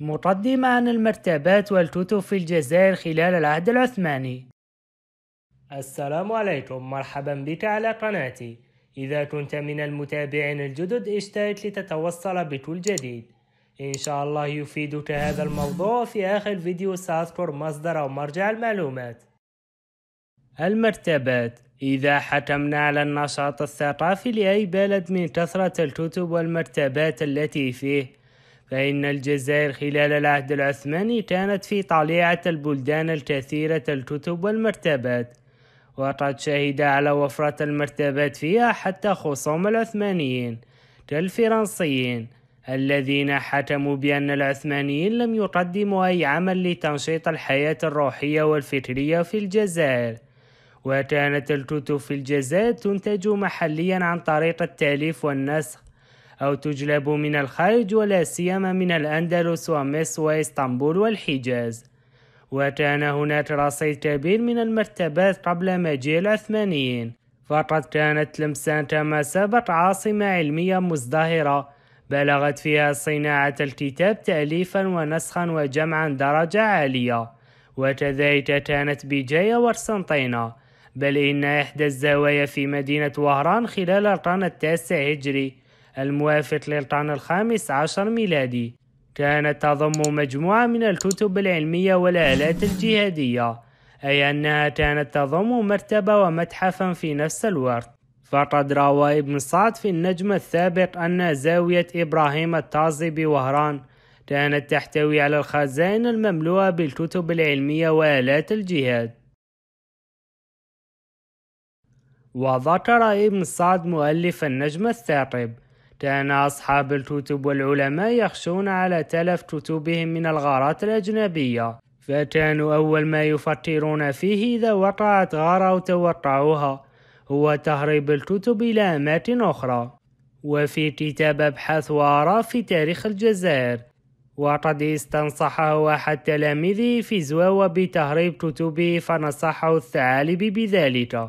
مقدمة عن المرتبات والكتب في الجزائر خلال العهد العثماني السلام عليكم مرحبا بك على قناتي إذا كنت من المتابعين الجدد اشترك لتتوصل بكل جديد إن شاء الله يفيدك هذا الموضوع في آخر فيديو سأذكر مصدر أو مرجع المعلومات المرتبات إذا حكمنا على النشاط الثقافي لأي بلد من كثرة الكتب والمرتبات التي فيه فإن الجزائر خلال العهد العثماني كانت في طليعة البلدان الكثيرة الكتب والمرتبات وقد شهد على وفرة المرتبات فيها حتى خصوم العثمانيين كالفرنسيين الذين حكموا بأن العثمانيين لم يقدموا أي عمل لتنشيط الحياة الروحية والفكرية في الجزائر وكانت الكتب في الجزائر تنتج محليا عن طريق التأليف والنسخ أو تجلب من الخارج ولا سيما من الأندلس ومصر وإسطنبول والحجاز وكان هناك رصيد كبير من المرتبات قبل مجيء العثمانيين فقد كانت لمسان كما سبق عاصمة علمية مزدهرة بلغت فيها صناعة الكتاب تأليفا ونسخا وجمعا درجة عالية وكذلك كانت بجاية ورسنطينة بل إن إحدى الزوايا في مدينة وهران خلال القرن التاسع هجري الموافق للقرن الخامس عشر ميلادي كانت تضم مجموعة من الكتب العلمية والآلات الجهادية أي أنها كانت تضم مرتبة ومتحفا في نفس الوقت فقد روى ابن سعد في النجم الثابت أن زاوية إبراهيم الطازي بوهران كانت تحتوي على الخزائن المملوءة بالكتب العلمية وآلات الجهاد وذكر ابن سعد مؤلف النجم الثاقب كان أصحاب الكتب والعلماء يخشون على تلف كتبهم من الغارات الأجنبية فكانوا أول ما يفكرون فيه إذا وقعت غارة أو توقعوها هو تهريب الكتب إلى أماكن أخرى وفي كتاب أبحاث وآراء في تاريخ الجزائر وقد استنصحه أحد تلاميذه في زواوة بتهريب كتبه فنصحه الثعالب بذلك